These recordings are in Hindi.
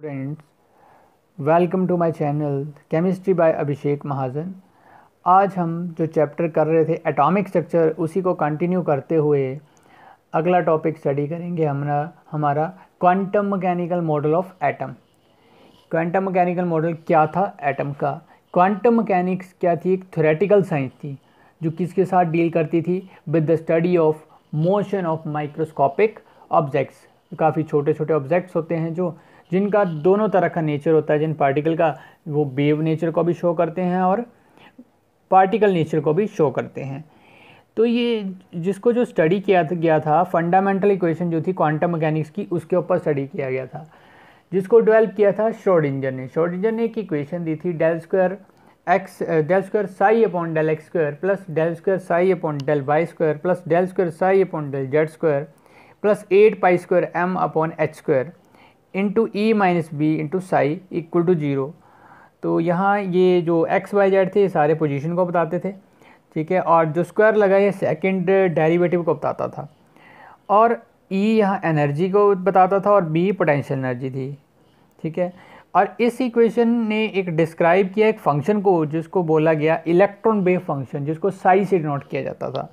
friends welcome to my channel chemistry by Abhishek Mahajan आज हम जो चैप्टर कर रहे थे एटॉमिक स्ट्रक्चर उसी को कंटिन्यू करते हुए अगला टॉपिक स्टडी करेंगे हमारा हमारा quantum mechanical model of atom quantum mechanical model क्या था एटम का क्वांटम मैकेनिक्स क्या थी एक थोरेटिकल साइंस थी जो किसके साथ डील करती थी with the study of motion of microscopic objects काफ़ी छोटे छोटे ऑब्जेक्ट्स होते हैं जो जिनका दोनों तरह का नेचर होता है जिन पार्टिकल का वो बेव नेचर को भी शो करते हैं और पार्टिकल नेचर को भी शो करते हैं तो ये जिसको जो स्टडी किया गया था फंडामेंटल इक्वेशन जो थी क्वांटम मैकेनिक्स की उसके ऊपर स्टडी किया गया था जिसको डेवलप किया था इंजन ने इंजन ने एक इक्वेशन दी थी del square x del square psi upon del x square plus del square psi upon del y square plus del square psi upon del z square plus eight pi square m upon h square into E minus B into psi equal to zero तो यहाँ ये जो एक्स वाई जेड थे ये सारे पोजीशन को बताते थे ठीक है और जो स्क्वायर लगा ये सेकंड डेरिवेटिव को बताता था और ई e यहाँ एनर्जी को बताता था और बी पोटेंशियल एनर्जी थी ठीक है और इस इक्वेशन ने एक डिस्क्राइब किया एक फंक्शन को जिसको बोला गया इलेक्ट्रॉन बेव फंक्शन जिसको साई से डिनोट किया जाता था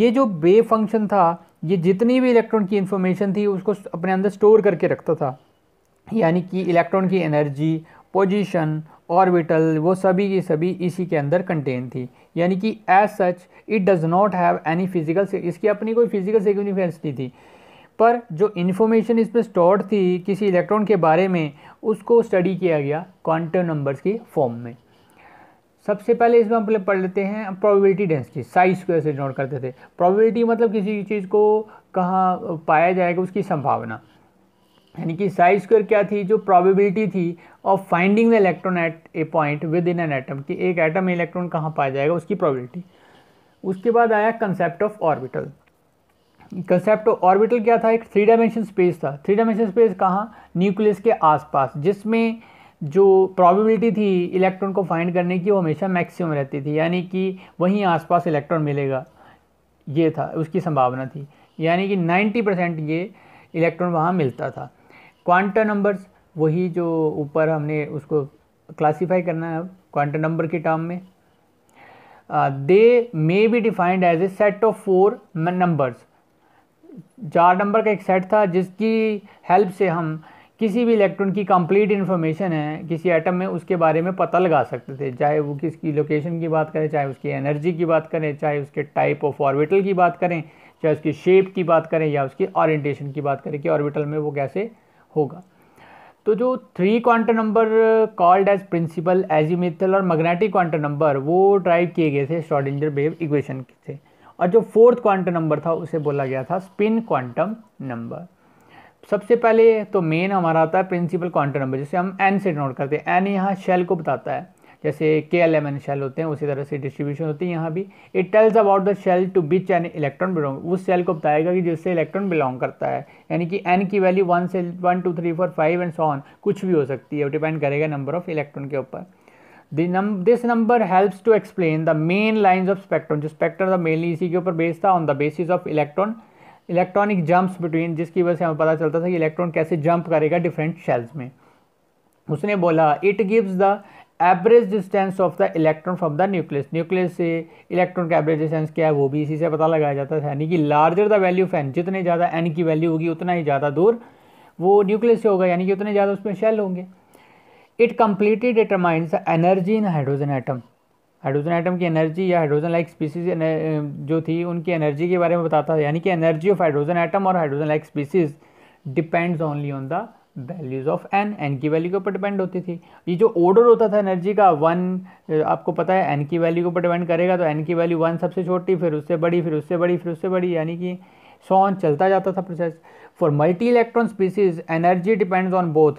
ये जो बेव फंक्शन था ये जितनी भी इलेक्ट्रॉन की इन्फॉर्मेशन थी उसको अपने अंदर स्टोर करके रखता था यानी कि इलेक्ट्रॉन की एनर्जी पोजीशन ऑर्बिटल वो सभी की सभी इसी के अंदर कंटेन थी यानी कि as such it does not have any physical इसकी अपनी कोई फिजिकल सिग्निफिकेंस नहीं थी पर जो इन्फॉर्मेशन इसमें स्टोर्ड थी किसी इलेक्ट्रॉन के बारे में उसको स्टडी किया गया क्वांटम नंबर्स की फॉर्म में सबसे पहले इसमें हम पहले पढ़ लेते हैं प्रोबेबिलिटी डेंसिटी साइज स्क्वायर से डिनोट करते थे प्रोबेबिलिटी मतलब किसी चीज़ को कहाँ पाया जाएगा उसकी संभावना यानी कि साइज स्क्वायर क्या थी जो प्रोबेबिलिटी थी of finding the electron at a point within an atom कि एक एटम में इलेक्ट्रॉन कहाँ पाया जाएगा उसकी प्रोबेबिलिटी उसके बाद आया concept of orbital concept orbital क्या था एक थ्री डायमेंशन स्पेस था थ्री डायमेंशन स्पेस कहाँ न्यूक्लियस के आसपास जिसमें जो प्रोबेबिलिटी थी इलेक्ट्रॉन को फाइंड करने की वो हमेशा मैक्सिमम रहती थी यानी कि वहीं आसपास इलेक्ट्रॉन मिलेगा ये था उसकी संभावना थी यानी कि 90 परसेंट ये इलेक्ट्रॉन वहाँ मिलता था क्वांटा नंबर्स वही जो ऊपर हमने उसको क्लासीफाई करना है अब क्वांटा नंबर के टर्म में they may be defined as a set of four numbers चार नंबर का एक सेट था जिसकी हेल्प से हम किसी भी इलेक्ट्रॉन की कंप्लीट इन्फॉर्मेशन है किसी एटम में उसके बारे में पता लगा सकते थे चाहे वो किसकी लोकेशन की बात करें चाहे उसकी एनर्जी की बात करें चाहे उसके टाइप ऑफ ऑर्बिटल की बात करें चाहे उसकी शेप की बात करें या उसकी ऑरेंटेशन की बात करें कि ऑर्बिटल में वो कैसे होगा तो जो three quantum number called as principal azimuthal और मैग्नेटिक क्वांटम नंबर वो ड्राइव किए गए थे शॉर्डिंजर वेव इक्वेशन से और जो फोर्थ क्वांटम नंबर था उसे बोला गया था स्पिन क्वांटम नंबर सबसे पहले तो मेन हमारा आता है प्रिंसिपल क्वांटम नंबर जैसे हम एन से नोट करते हैं एन यहाँ शेल को बताता है जैसे के एल एम एन शेल होते हैं उसी तरह से डिस्ट्रीब्यूशन होती है यहाँ भी it tells about the shell to which an electron belong उस शेल को बताएगा कि जिससे इलेक्ट्रॉन बिलोंग करता है यानी कि एन की वैल्यू वन से one two three four five and so on कुछ भी हो सकती है डिपेंड करेगा नंबर ऑफ इलेक्ट्रॉन के ऊपर this number helps to explain the main lines of spectrum जो स्पेक्ट्रम था मेनली इसी के ऊपर बेस था on the basis of electron electronic jumps between जिसकी वजह से हमें पता चलता था कि इलेक्ट्रॉन कैसे जंप करेगा डिफरेंट शेल्स में उसने बोला it gives the average distance of the electron from the nucleus nucleus से इलेक्ट्रॉन का एवरेज डिस्टेंस क्या है वो भी इसी से पता लगाया जाता था यानी कि larger the value of n जितने ज़्यादा एन की वैल्यू होगी उतना ही ज़्यादा दूर वो न्यूक्लियस से होगा यानी कि उतने ज़्यादा उसमें शेल होंगे it completely determines the energy in hydrogen atom hydrogen atom की एनर्जी या हाइड्रोजन लाइक स्पीसीज जो थी उनकी एनर्जी के बारे में बताता है यानी कि एनर्जी ऑफ हाइड्रोजन आइटम और hydrogen like species depends only on the values of n n की वैल्यू के ऊपर डिपेंड होती थी ये जो ऑर्डर होता था एनर्जी का वन आपको पता है एन की वैल्यू के ऊपर डिपेंड करेगा तो एन की वैल्यू वन सबसे छोटी फिर उससे बड़ी फिर उससे बड़ी फिर उससे बड़ी यानी कि सो ऑन चलता जाता था process for multi electron species energy depends on both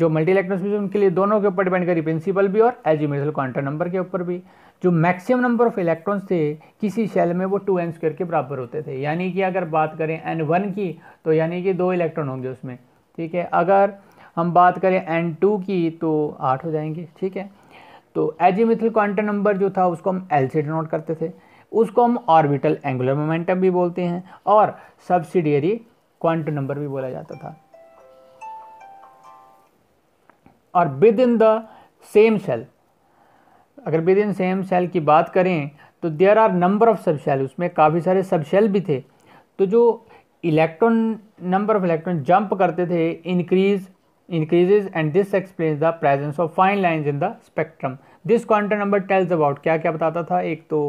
जो मल्टी इलेक्ट्रॉन उनके लिए दोनों के ऊपर डिपेंड करी प्रिंसिपल भी और एजिमेथल क्वांटम नंबर के ऊपर भी जो मैक्सिमम नंबर ऑफ इलेक्ट्रॉन्स थे किसी शेल में वो टू एन स्क्वेयर के बराबर होते थे यानी कि अगर बात करें एन वन की तो यानी कि दो इलेक्ट्रॉन होंगे उसमें ठीक है अगर हम बात करें एन टू की तो आठ हो जाएंगे ठीक है तो एजिमिथल क्वांटम नंबर जो था उसको हम एल से डिनोट करते थे उसको हम ऑर्बिटल एंगुलर मोमेंटम भी बोलते हैं और सब्सिडियरी क्वांटम नंबर भी बोला जाता था और within the same shell अगर विद इन सेम सेल की बात करें तो there are number of subshell उसमें काफ़ी सारे सब सेल भी थे तो जो electron number of electron jump करते थे increase increases and this explain the presence of fine line in the spectrum this quantum number tells about क्या क्या बताता था एक तो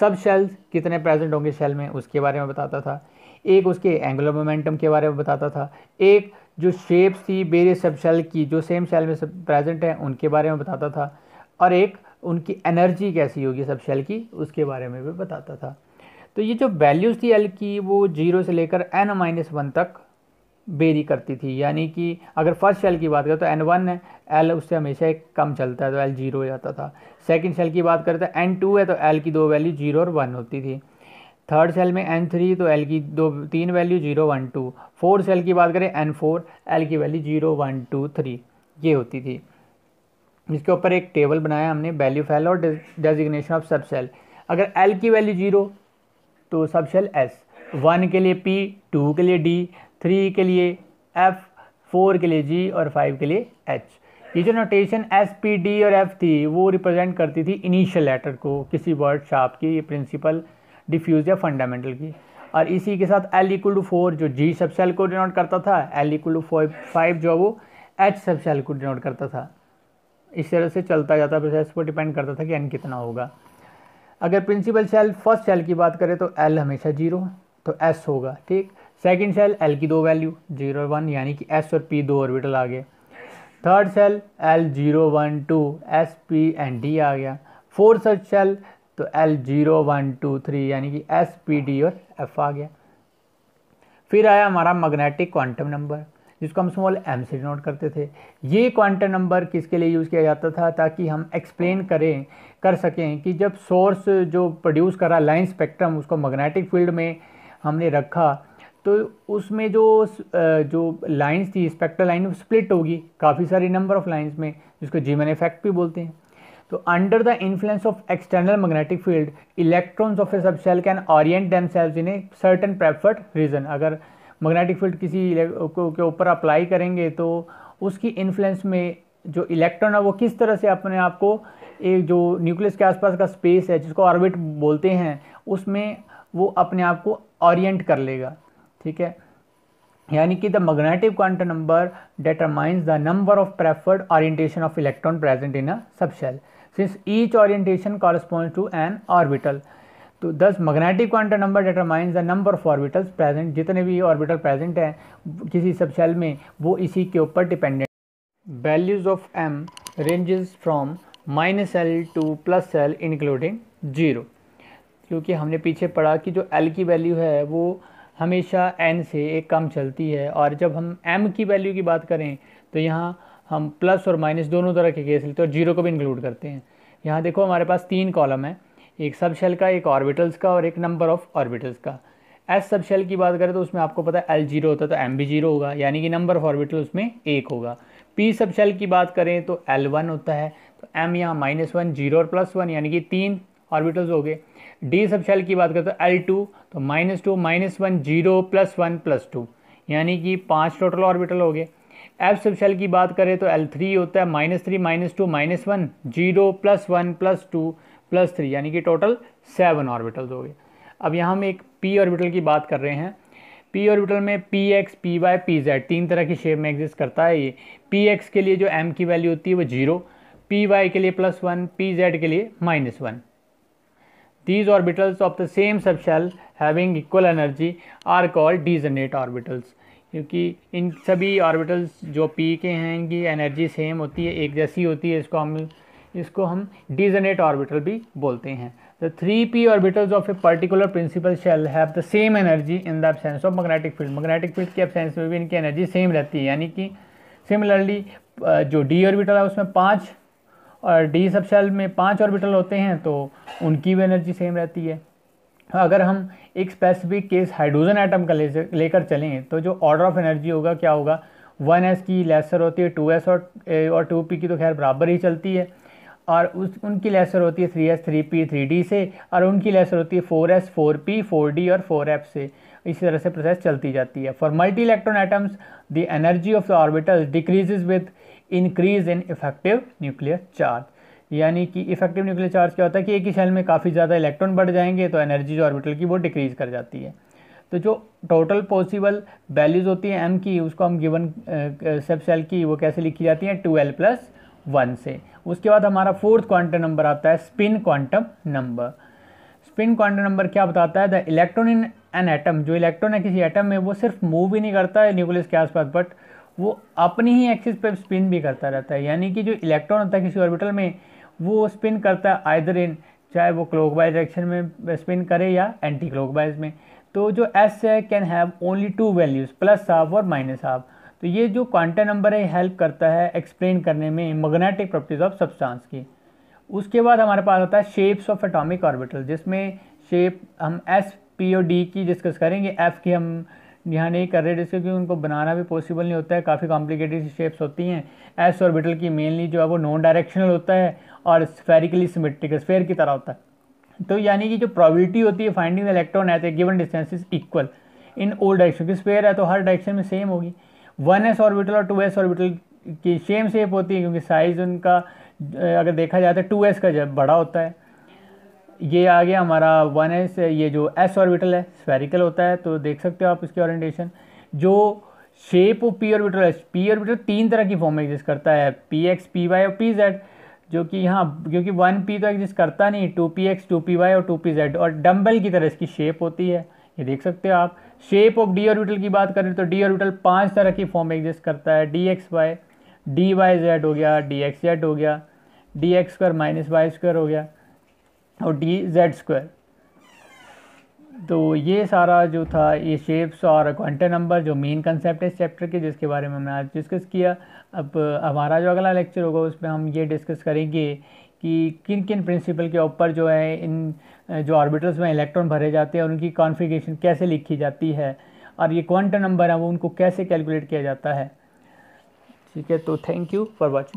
सब सेल्स कितने प्रेजेंट होंगे सेल में उसके बारे में बताता था एक उसके एंगुलर मोमेंटम के बारे में बताता था एक जो शेप्स थी बेरे सब शेल की जो सेम शेल में सब प्रेजेंट हैं उनके बारे में बताता था और एक उनकी एनर्जी कैसी होगी सब शेल की उसके बारे में भी बताता था तो ये जो वैल्यूज़ थी एल की वो जीरो से लेकर एन माइनस वन तक बेरी करती थी यानी कि अगर फर्स्ट शेल की बात करें तो एन वन है एल उससे हमेशा एक कम चलता है तो एल जीरो हो जाता था सेकेंड शेल की बात करें तो एन टू है तो एल की दो वैल्यू जीरो और वन होती थी थर्ड सेल में एन थ्री तो एल की दो तीन value zero one two fourth shell की बात करें एन फोर एल की value zero one two three ये होती थी इसके ऊपर एक टेबल बनाया हमने वैल्यू फैल और डेजिग्नेशन ऑफ सब सेल अगर एल की वैल्यू जीरो तो सब सेल एस वन के लिए पी टू के लिए डी थ्री के लिए एफ फोर के लिए जी और फाइव के लिए एच ये जो नोटेशन एस पी डी और एफ थी वो रिप्रेजेंट करती थी इनिशियल लेटर को किसी वर्ड शाप की ये प्रिंसिपल डिफ्यूज़ या फंडामेंटल की और इसी के साथ एल इक्वल टू फोर जो जी सब सेल को डिनोट करता था एल इक्वल टू फाइव जो है वो एच सब सेल को डिनोट करता था इस तरह से चलता जाता प्रोसेस पर डिपेंड करता था कि एन कितना होगा अगर प्रिंसिपल सेल फर्स्ट सेल की बात करें तो एल हमेशा जीरो तो एस होगा ठीक सेकेंड सेल एल की दो वैल्यू जीरो वन यानी कि एस और पी दो ऑर्बिटल आ गए third shell l zero one two s p and d आ गया फोर्थ सेल तो l zero one two three यानी कि एस पी डी और एफ आ गया फिर आया हमारा मैग्नेटिक क्वांटम नंबर जिसको हम स्मॉल एम से डिनोट करते थे ये क्वांटम नंबर किसके लिए यूज़ किया जाता था ताकि हम एक्सप्लेन करें कर सकें कि जब सोर्स जो प्रोड्यूस करा लाइन स्पेक्ट्रम उसको मैग्नेटिक फील्ड में हमने रखा तो उसमें जो जो लाइंस थी स्पेक्ट्रल लाइन स्प्लिट होगी काफ़ी सारी नंबर ऑफ लाइंस में जिसको जीमन इफेक्ट भी बोलते हैं तो under the influence of external magnetic field electrons of a subshell can orient themselves in a certain preferred region अगर मैग्नेटिक फील्ड किसी के ऊपर अप्लाई करेंगे तो उसकी इन्फ्लुएंस में जो इलेक्ट्रॉन है वो किस तरह से अपने आप को एक जो न्यूक्लियस के आसपास का स्पेस है जिसको ऑर्बिट बोलते हैं उसमें वो अपने आप को ऑरियंट कर लेगा ठीक है यानी कि the magnetic quantum number determines the number of preferred orientation of electron present in a subshell since each orientation corresponds to an orbital तो thus magnetic quantum number determines the number of orbitals present जितने भी ऑर्बिटल प्रेजेंट हैं किसी सब सेल में वो इसी के ऊपर dependent values of m ranges from minus l to plus l including zero क्योंकि हमने पीछे पढ़ा कि जो एल की वैल्यू है वो हमेशा एन से एक कम चलती है और जब हम एम की वैल्यू की बात करें तो यहाँ हम प्लस और माइनस दोनों तरह के केस लेते हैं और जीरो को भी इंक्लूड करते हैं यहाँ देखो हमारे पास तीन कॉलम है एक सब शेल का एक ऑर्बिटल्स का और एक नंबर ऑफ ऑर्बिटल्स का एस सब शेल की बात करें तो उसमें आपको पता है एल जीरो होता है तो एम भी जीरो होगा यानी कि नंबर ऑफ ऑर्बिटल उसमें एक होगा पी सब शेल की बात करें तो एल वन होता है तो एम यहाँ माइनस वन जीरो और प्लस वन यानी कि तीन ऑर्बिटल्स हो गए डी सब शेल की बात करें तो एल टू तो minus two minus one zero plus one plus two यानी कि पाँच टोटल ऑर्बिटल हो गए एफ सब सेल की बात करें तो एल थ्री होता है minus three minus two minus one zero plus one plus two plus three यानी कि टोटल सेवन ऑर्बिटल्स हो गए अब यहाँ हम एक पी ऑर्बिटल की बात कर रहे हैं पी ऑर्बिटल में p x p y p z तीन तरह की शेप में एग्जिस्ट करता है ये पी एक्स के लिए जो एम की वैल्यू होती है वो जीरो पी वाई के लिए प्लस वन पी जेड के लिए minus one orbitals of the same sub subshell having equal energy are called degenerate orbitals क्योंकि इन सभी ऑर्बिटल्स जो पी के हैं इनकी एनर्जी सेम होती है एक जैसी होती है इसको हम इसको हम डिजनेट ऑर्बिटल भी बोलते हैं the three p orbitals of a particular principal shell have the same energy in the absence of magnetic field magnetic field की एबसेंस में भी इनकी एनर्जी सेम रहती है यानी कि सिमिलरली जो डी ऑर्बिटल है उसमें पाँच और डी सब शेल में पाँच ऑर्बिटल होते हैं तो उनकी भी एनर्जी सेम रहती है हाँ, अगर हम एक स्पेसिफिक केस हाइड्रोजन आइटम का लेकर चलें तो जो ऑर्डर ऑफ एनर्जी होगा क्या होगा वन एस की लेसर होती है टू एस और और टू पी की तो खैर बराबर ही चलती है और उस उनकी लेसर होती है three s three p three d से और उनकी लेसर होती है four s four p four d और फोर एफ से इसी तरह से प्रोसेस चलती जाती है for multi electron atoms the energy of the orbital decreases with increase in effective nuclear charge यानी कि इफेक्टिव न्यूक्लियर चार्ज क्या होता है कि एक ही शेल में काफ़ी ज़्यादा इलेक्ट्रॉन बढ़ जाएंगे तो एनर्जी जो ऑर्बिटल की वो डिक्रीज़ कर जाती है तो जो टोटल पॉसिबल वैल्यूज़ होती हैं एम की उसको हम गिवन सब सेल की वो कैसे लिखी जाती हैं ट्वेल्व प्लस वन से उसके बाद हमारा फोर्थ क्वांटम नंबर आता है spin quantum number spin quantum number क्या बताता है the electron in an atom जो इलेक्ट्रॉन है किसी एटम में वो सिर्फ मूव ही नहीं करता है न्यूक्लियस के आसपास बट वो अपनी ही एक्सिस पर स्पिन भी करता रहता है यानी कि जो इलेक्ट्रॉन होता है किसी ऑर्बिटल में वो स्पिन करता है आइदर इन चाहे वो क्लॉक वाइज डायरेक्शन में स्पिन करे या एंटी क्लॉक वाइज में तो जो एस है can have only two values plus half और माइनस हाफ तो ये जो क्वांटम नंबर है हेल्प करता है एक्सप्लेन करने में मैग्नेटिक प्रॉपर्टीज़ ऑफ सब्सटेंस की उसके बाद हमारे पास आता है शेप्स ऑफ एटॉमिक ऑर्बिटल जिसमें शेप हम एस पी और डी की डिस्कस करेंगे एफ की हम यहाँ नहीं कर रहे जैसे क्योंकि उनको बनाना भी पॉसिबल नहीं होता है काफ़ी कॉम्प्लिकेटेड शेप्स होती हैं एस ऑर्बिटल की मेनली जो है वो नॉन डायरेक्शनल होता है और स्फेरिकली सिमेट्रिक स्फेयर की तरह होता है तो यानी कि जो प्रॉबिलिटी होती है finding the electron at a given distance is equal in all direction की स्पेयर है तो हर डायरेक्शन में सेम होगी वन एस ऑर्बिटल और टू एस ऑर्बिटल की सेम शेप होती है क्योंकि साइज़ उनका अगर देखा जाए तो टू एस का जब बड़ा होता है ये आ गया हमारा वन एस ये जो एस ऑर्बिटल है स्फेरिकल होता है तो देख सकते हो आप इसकी ओरिएंटेशन जो शेप ऑफ पी ऑर्बिटल है पी ऑर्बिटल तीन तरह की फॉर्म में एग्जिस्ट करता है पी एक्स पी वाई और पी जेड जो कि यहाँ क्योंकि वन पी तो एग्जिस्ट करता नहीं two p x two p y और टू पी जेड और डम्बल की तरह इसकी शेप होती है ये देख सकते हो आप शेप ऑफ डी ऑर्बिटल की बात करें तो डी ऑर्बिटल पाँच तरह की फॉर्म में एग्जिस्ट करता है d x y d y z हो गया डी एक्स जेड हो गया d x square minus y square हो गया और डी जेड स्क्वायर तो ये सारा जो था ये शेप्स और क्वांटम नंबर जो मेन कंसेप्ट है इस चैप्टर के जिसके बारे में हमने आज डिस्कस किया अब हमारा जो अगला लेक्चर होगा उसमें हम ये डिस्कस करेंगे कि किन किन प्रिंसिपल के ऊपर जो है इन जो ऑर्बिटल्स में इलेक्ट्रॉन भरे जाते हैं और उनकी कॉन्फ़िगरेशन कैसे लिखी जाती है और ये क्वांटम नंबर है वो उनको कैसे कैलकुलेट किया जाता है ठीक है तो थैंक यू फॉर वॉचिंग